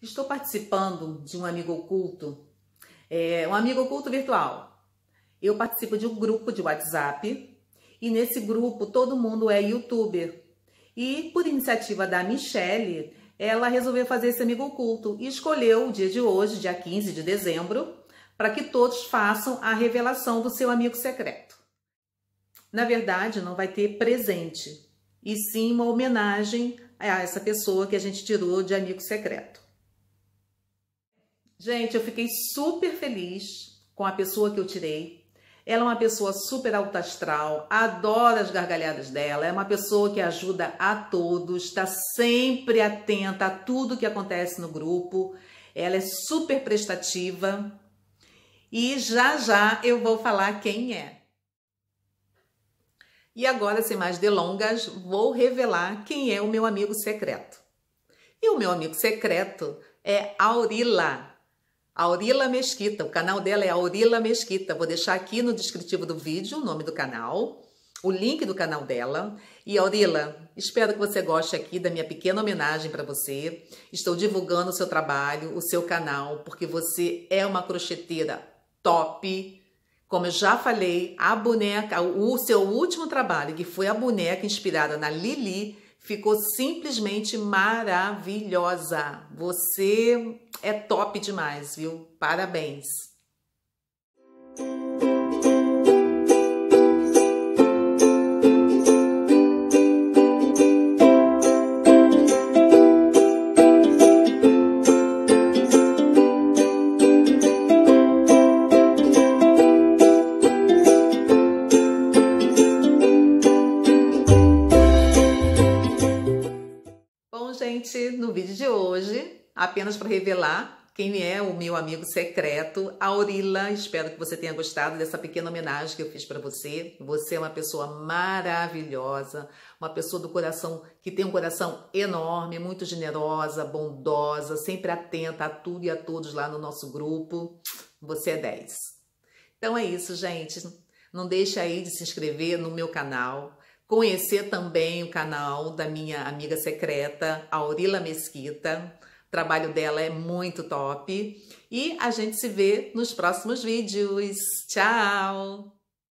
Estou participando de um amigo oculto, é, um amigo oculto virtual. Eu participo de um grupo de WhatsApp e nesse grupo todo mundo é youtuber. E por iniciativa da Michelle, ela resolveu fazer esse amigo oculto e escolheu o dia de hoje, dia 15 de dezembro, para que todos façam a revelação do seu amigo secreto. Na verdade, não vai ter presente, e sim uma homenagem a essa pessoa que a gente tirou de amigo secreto. Gente, eu fiquei super feliz com a pessoa que eu tirei. Ela é uma pessoa super alta astral, adora as gargalhadas dela, é uma pessoa que ajuda a todos, está sempre atenta a tudo que acontece no grupo. Ela é super prestativa. E já já eu vou falar quem é. E agora, sem mais delongas, vou revelar quem é o meu amigo secreto. E o meu amigo secreto é Aurila, Aurila Mesquita, o canal dela é Aurila Mesquita. Vou deixar aqui no descritivo do vídeo o nome do canal, o link do canal dela. E Aurila, espero que você goste aqui da minha pequena homenagem para você. Estou divulgando o seu trabalho, o seu canal, porque você é uma crocheteira top. Como eu já falei, a boneca, o seu último trabalho, que foi a boneca inspirada na Lili, ficou simplesmente maravilhosa. Você é top demais, viu? Parabéns! Bom, gente, no vídeo de hoje, apenas para revelar quem é o meu amigo secreto, Aurila. Espero que você tenha gostado dessa pequena homenagem que eu fiz para você. Você é uma pessoa maravilhosa, uma pessoa do coração que tem um coração enorme, muito generosa, bondosa, sempre atenta a tudo e a todos lá no nosso grupo. Você é 10. Então é isso, gente. Não deixe aí de se inscrever no meu canal, Conhecer também o canal da minha amiga secreta, Aurila Mesquita. O trabalho dela é muito top. E a gente se vê nos próximos vídeos. Tchau!